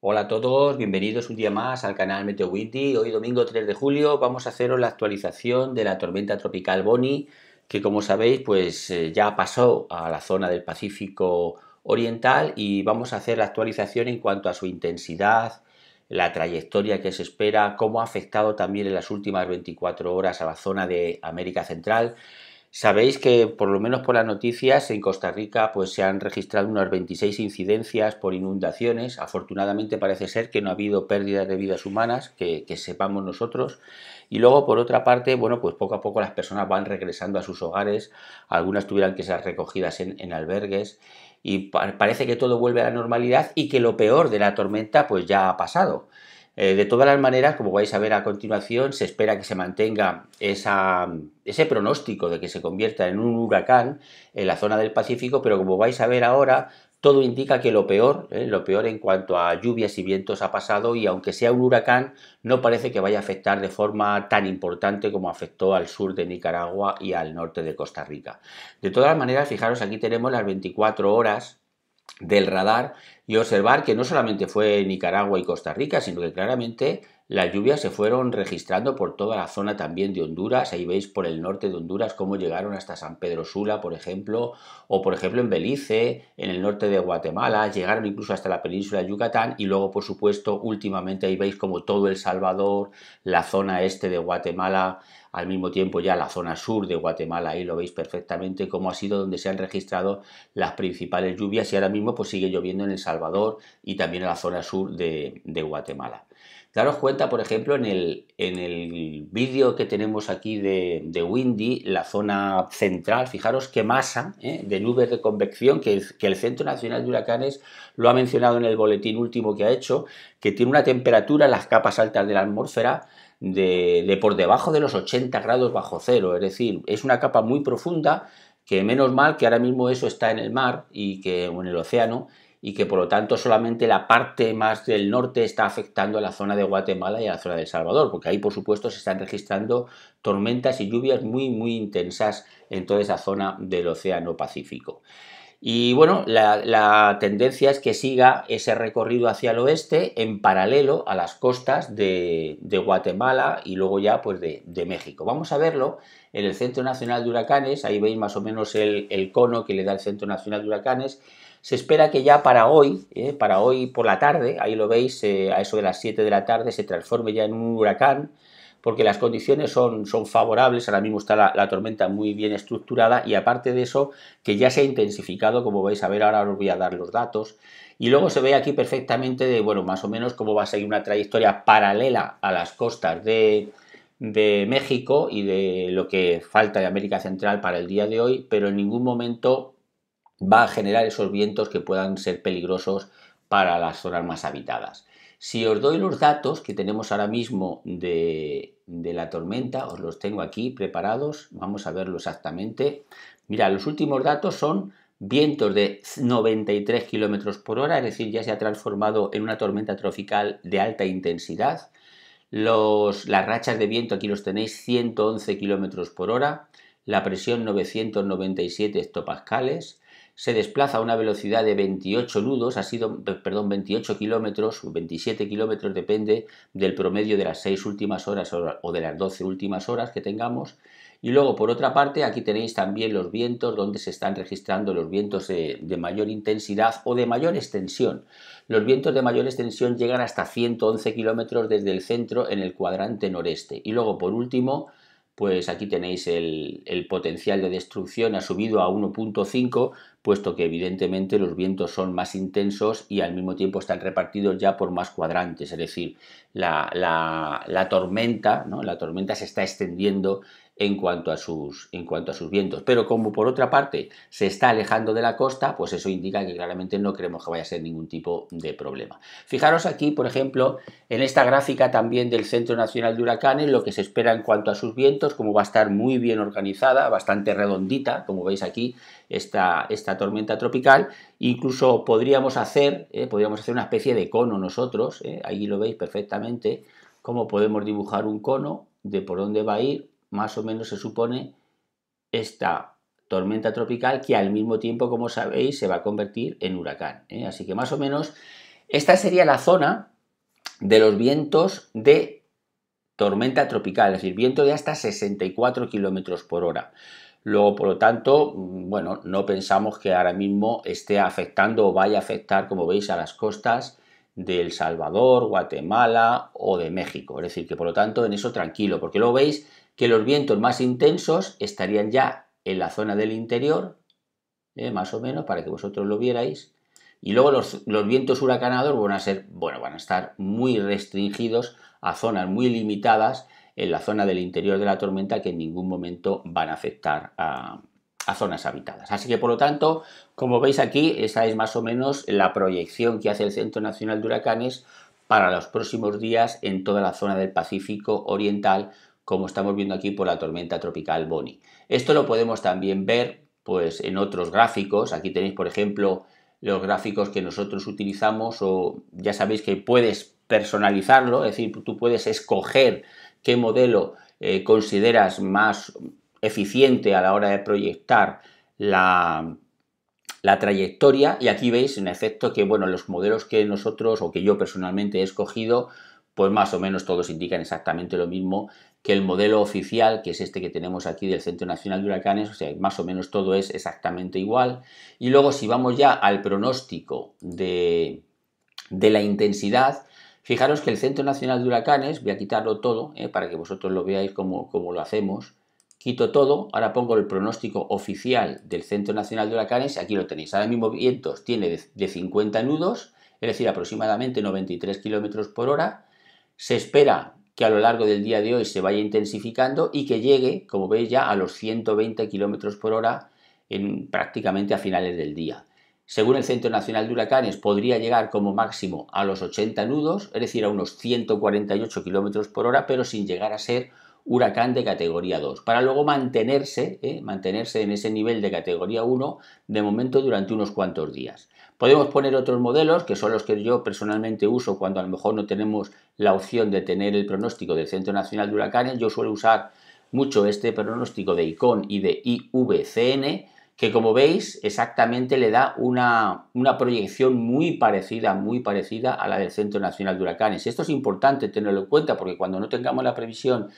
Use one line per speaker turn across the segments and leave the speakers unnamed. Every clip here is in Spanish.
Hola a todos, bienvenidos un día más al canal Windy. Hoy domingo 3 de julio vamos a haceros la actualización de la tormenta tropical Bonnie que como sabéis pues eh, ya pasó a la zona del Pacífico Oriental y vamos a hacer la actualización en cuanto a su intensidad, la trayectoria que se espera, cómo ha afectado también en las últimas 24 horas a la zona de América Central Sabéis que, por lo menos por las noticias, en Costa Rica pues, se han registrado unas 26 incidencias por inundaciones. Afortunadamente parece ser que no ha habido pérdidas de vidas humanas, que, sepamos nosotros. Y luego, por otra parte, bueno, pues poco a poco las personas van regresando a sus hogares. Algunas tuvieron que ser recogidas en, albergues. Y parece que todo vuelve a la normalidad y que lo peor de la tormenta pues ya ha pasado. Eh, de todas las maneras, como vais a ver a continuación, se espera que se mantenga ese pronóstico de que se convierta en un huracán en la zona del Pacífico, pero como vais a ver ahora, todo indica que lo peor, eh, lo peor en cuanto a lluvias y vientos ha pasado y aunque sea un huracán, no parece que vaya a afectar de forma tan importante como afectó al sur de Nicaragua y al norte de Costa Rica. De todas maneras, fijaros, aquí tenemos las 24 horas del radar y observar que no solamente fue Nicaragua y Costa Rica, sino que claramente las lluvias se fueron registrando por toda la zona también de Honduras. Ahí veis por el norte de Honduras cómo llegaron hasta San Pedro Sula, por ejemplo, o por ejemplo en Belice, en el norte de Guatemala, llegaron incluso hasta la península de Yucatán y luego, por supuesto, últimamente ahí veis como todo El Salvador, la zona este de Guatemala al mismo tiempo ya la zona sur de Guatemala, ahí lo veis perfectamente cómo ha sido donde se han registrado las principales lluvias y ahora mismo pues sigue lloviendo en El Salvador y también en la zona sur de, Guatemala. Daros cuenta, por ejemplo, en el, en el vídeo que tenemos aquí de, Windy, la zona central, fijaros qué masa ¿eh? de nubes de convección que, que el Centro Nacional de Huracanes lo ha mencionado en el boletín último que ha hecho, que tiene una temperatura en las capas altas de la atmósfera de, por debajo de los 80 grados bajo cero, es decir, es una capa muy profunda que menos mal que ahora mismo eso está en el mar y que en el océano y que por lo tanto solamente la parte más del norte está afectando a la zona de Guatemala y a la zona de El Salvador, porque ahí por supuesto se están registrando tormentas y lluvias muy muy intensas en toda esa zona del Océano Pacífico. Y bueno, la, tendencia es que siga ese recorrido hacia el oeste en paralelo a las costas de, de Guatemala y luego ya pues de, de, México. Vamos a verlo en el Centro Nacional de Huracanes, ahí veis más o menos el, el cono que le da el Centro Nacional de Huracanes. Se espera que ya para hoy, ¿eh? para hoy por la tarde, ahí lo veis, eh, a eso de las 7 de la tarde, se transforme ya en un huracán porque las condiciones son, favorables, ahora mismo está la, tormenta muy bien estructurada y aparte de eso, que ya se ha intensificado, como vais a ver, ahora os voy a dar los datos, y luego se ve aquí perfectamente de, bueno, más o menos cómo va a seguir una trayectoria paralela a las costas de, de México y de lo que falta de América Central para el día de hoy, pero en ningún momento va a generar esos vientos que puedan ser peligrosos para las zonas más habitadas. Si os doy los datos que tenemos ahora mismo de, la tormenta, os los tengo aquí preparados, vamos a verlo exactamente. Mira, los últimos datos son vientos de 93 km por hora, es decir, ya se ha transformado en una tormenta tropical de alta intensidad. las rachas de viento aquí los tenéis 111 km por hora, la presión 997 hectopascales, se desplaza a una velocidad de 28 nudos, ha sido, perdón, 28 kilómetros, 27 kilómetros, depende del promedio de las 6 últimas horas o de las 12 últimas horas que tengamos. Y luego, por otra parte, aquí tenéis también los vientos, donde se están registrando los vientos de, de mayor intensidad o de mayor extensión. Los vientos de mayor extensión llegan hasta 111 kilómetros desde el centro en el cuadrante noreste. Y luego, por último, pues aquí tenéis el, potencial de destrucción ha subido a 1.5, puesto que evidentemente los vientos son más intensos y al mismo tiempo están repartidos ya por más cuadrantes, es decir, la, tormenta, la tormenta se está extendiendo en cuanto, a sus, en cuanto a sus vientos. Pero como por otra parte se está alejando de la costa, pues eso indica que claramente no creemos que vaya a ser ningún tipo de problema. Fijaros aquí, por ejemplo, en esta gráfica también del Centro Nacional de Huracanes, lo que se espera en cuanto a sus vientos, como va a estar muy bien organizada, bastante redondita, como veis aquí, esta, esta tormenta tropical. Incluso podríamos hacer, eh, podríamos hacer una especie de cono nosotros, eh, ahí lo veis perfectamente, cómo podemos dibujar un cono de por dónde va a ir más o menos se supone esta tormenta tropical que al mismo tiempo, como sabéis, se va a convertir en huracán. ¿eh? Así que más o menos esta sería la zona de los vientos de tormenta tropical, es decir, viento de hasta 64 kilómetros por hora. Luego, por lo tanto, mm, bueno, no pensamos que ahora mismo esté afectando o vaya a afectar, como veis, a las costas de El Salvador, Guatemala o de México. Es decir, que por lo tanto en eso tranquilo, porque luego veis que los vientos más intensos estarían ya en la zona del interior, eh, más o menos, para que vosotros lo vierais. Y luego los, vientos huracanados van a ser, bueno, van a estar muy restringidos a zonas muy limitadas en la zona del interior de la tormenta que en ningún momento van a afectar a, a zonas habitadas. Así que por lo tanto, como veis aquí, esa es más o menos la proyección que hace el Centro Nacional de Huracanes para los próximos días en toda la zona del Pacífico Oriental, como estamos viendo aquí por la tormenta tropical Bonnie. Esto lo podemos también ver pues, en otros gráficos. Aquí tenéis, por ejemplo, los gráficos que nosotros utilizamos o ya sabéis que puedes personalizarlo, es decir, tú puedes escoger qué modelo eh, consideras más eficiente a la hora de proyectar la, la trayectoria y aquí veis en efecto que bueno los modelos que nosotros o que yo personalmente he escogido pues más o menos todos indican exactamente lo mismo que el modelo oficial, que es este que tenemos aquí del Centro Nacional de Huracanes, o sea, más o menos todo es exactamente igual. Y luego si vamos ya al pronóstico de, la intensidad, fijaros que el Centro Nacional de Huracanes, voy a quitarlo todo ¿eh? para que vosotros lo veáis como, lo hacemos, quito todo, ahora pongo el pronóstico oficial del Centro Nacional de Huracanes, aquí lo tenéis, ahora mismo vientos tiene de, 50 nudos, es decir, aproximadamente 93 km por hora, se espera que a lo largo del día de hoy se vaya intensificando y que llegue, como veis ya, a los 120 km por hora en, prácticamente a finales del día. Según el Centro Nacional de Huracanes, podría llegar como máximo a los 80 nudos, es decir, a unos 148 km por hora, pero sin llegar a ser huracán de categoría 2, para luego mantenerse, ¿eh? mantenerse en ese nivel de categoría 1 de momento durante unos cuantos días. Podemos poner otros modelos, que son los que yo personalmente uso cuando a lo mejor no tenemos la opción de tener el pronóstico del Centro Nacional de Huracanes. Yo suelo usar mucho este pronóstico de ICON y de IVCN, que como veis exactamente le da una, una, proyección muy parecida, muy parecida a la del Centro Nacional de Huracanes. Esto es importante tenerlo en cuenta porque cuando no tengamos la previsión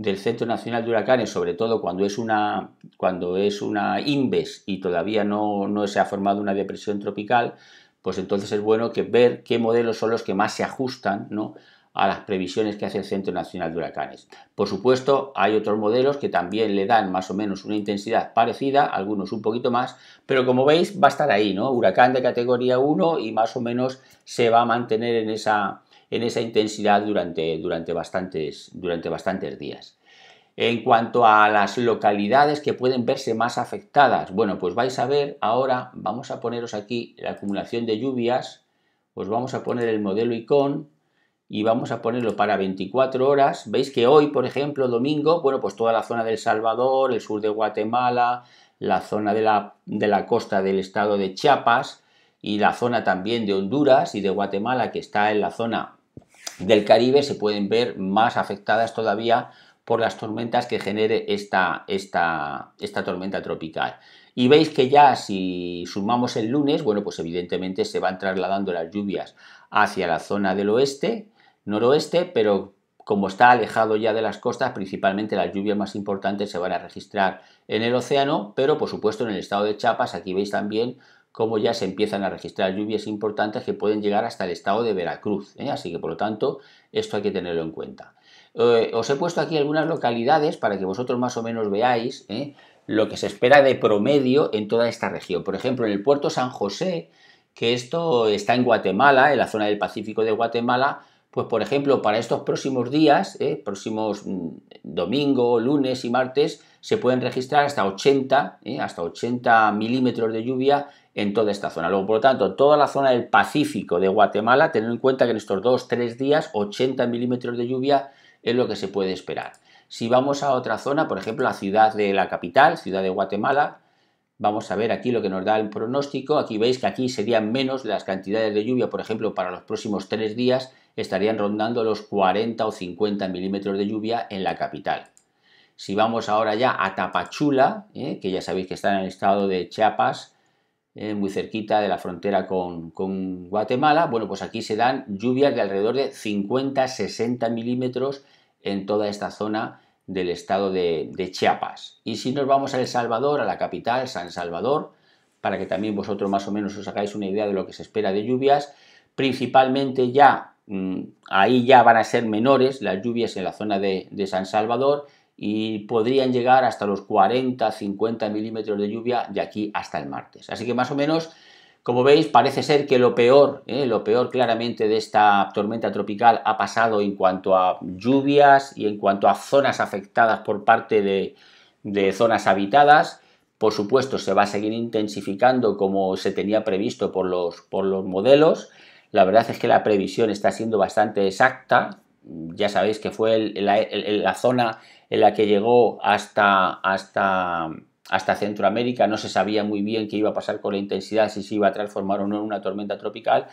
del Centro Nacional de Huracanes, sobre todo cuando es una, cuando es una INVES y todavía no, se ha formado una depresión tropical, pues entonces es bueno que ver qué modelos son los que más se ajustan ¿no? a las previsiones que hace el Centro Nacional de Huracanes. Por supuesto, hay otros modelos que también le dan más o menos una intensidad parecida, algunos un poquito más, pero como veis va a estar ahí, ¿no? Huracán de categoría 1 y más o menos se va a mantener en esa, en esa intensidad durante, durante, bastantes, durante bastantes días. En cuanto a las localidades que pueden verse más afectadas, bueno, pues vais a ver ahora, vamos a poneros aquí la acumulación de lluvias, os vamos a poner el modelo ICON y vamos a ponerlo para 24 horas. Veis que hoy, por ejemplo, domingo, bueno, pues toda la zona del Salvador, el sur de Guatemala, la zona de de la costa del estado de Chiapas y la zona también de Honduras y de Guatemala que está en la zona del Caribe se pueden ver más afectadas todavía por las tormentas que genere esta, esta, tormenta tropical. Y veis que ya si sumamos el lunes, bueno, pues evidentemente se van trasladando las lluvias hacia la zona del oeste, noroeste, pero como está alejado ya de las costas, principalmente las lluvias más importantes se van a registrar en el océano, pero por supuesto en el estado de Chiapas, aquí veis también como ya se empiezan a registrar lluvias importantes que pueden llegar hasta el estado de Veracruz. ¿eh? Así que, por lo tanto, esto hay que tenerlo en cuenta. Eh, os he puesto aquí algunas localidades para que vosotros más o menos veáis ¿eh? lo que se espera de promedio en toda esta región. Por ejemplo, en el puerto San José, que esto está en Guatemala, en la zona del Pacífico de Guatemala, pues por ejemplo, para estos próximos días, próximos mm, domingo, lunes y martes se pueden registrar hasta 80, ¿eh? hasta 80 milímetros de lluvia en toda esta zona. Luego, por lo tanto, toda la zona del Pacífico de Guatemala, teniendo en cuenta que en estos dos tres días 80 milímetros de lluvia es lo que se puede esperar. Si vamos a otra zona, por ejemplo, la ciudad de la capital, ciudad de Guatemala, vamos a ver aquí lo que nos da el pronóstico. Aquí veis que aquí serían menos las cantidades de lluvia, por ejemplo, para los próximos tres días estarían rondando los 40 o 50 milímetros de lluvia en la capital. Si vamos ahora ya a Tapachula, ¿eh? que ya sabéis que está en el estado de Chiapas, ¿eh? muy cerquita de la frontera con, Guatemala, bueno, pues aquí se dan lluvias de alrededor de 50-60 milímetros en toda esta zona del estado de, de Chiapas. Y si nos vamos a El Salvador, a la capital, San Salvador, para que también vosotros más o menos os hagáis una idea de lo que se espera de lluvias, principalmente ya Mm, ahí ya van a ser menores las lluvias en la zona de, San Salvador y podrían llegar hasta los 40-50 milímetros de lluvia de aquí hasta el martes. Así que más o menos, como veis, parece ser que lo peor, eh, lo peor claramente de esta tormenta tropical ha pasado en cuanto a lluvias y en cuanto a zonas afectadas por parte de, zonas habitadas. Por supuesto, se va a seguir intensificando como se tenía previsto por los modelos la verdad es que la previsión está siendo bastante exacta. Ya sabéis que fue la, zona en la que llegó hasta, hasta, hasta Centroamérica. No se sabía muy bien qué iba a pasar con la intensidad, si se iba a transformar o no en una tormenta tropical.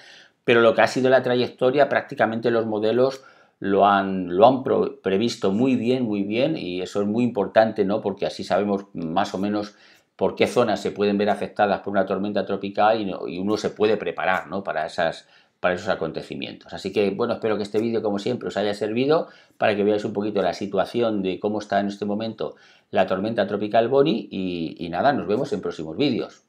Pero lo que ha sido la trayectoria, prácticamente los modelos lo han, lo han previsto muy bien, muy bien, y eso es muy importante, ¿no? Porque así sabemos más o menos por qué zonas se pueden ver afectadas por una tormenta tropical y, uno se puede preparar ¿no? para, esas, para esos acontecimientos. Así que, bueno, espero que este vídeo, como siempre, os haya servido para que veáis un poquito la situación de cómo está en este momento la tormenta tropical Boni y, y nada, nos vemos en próximos vídeos.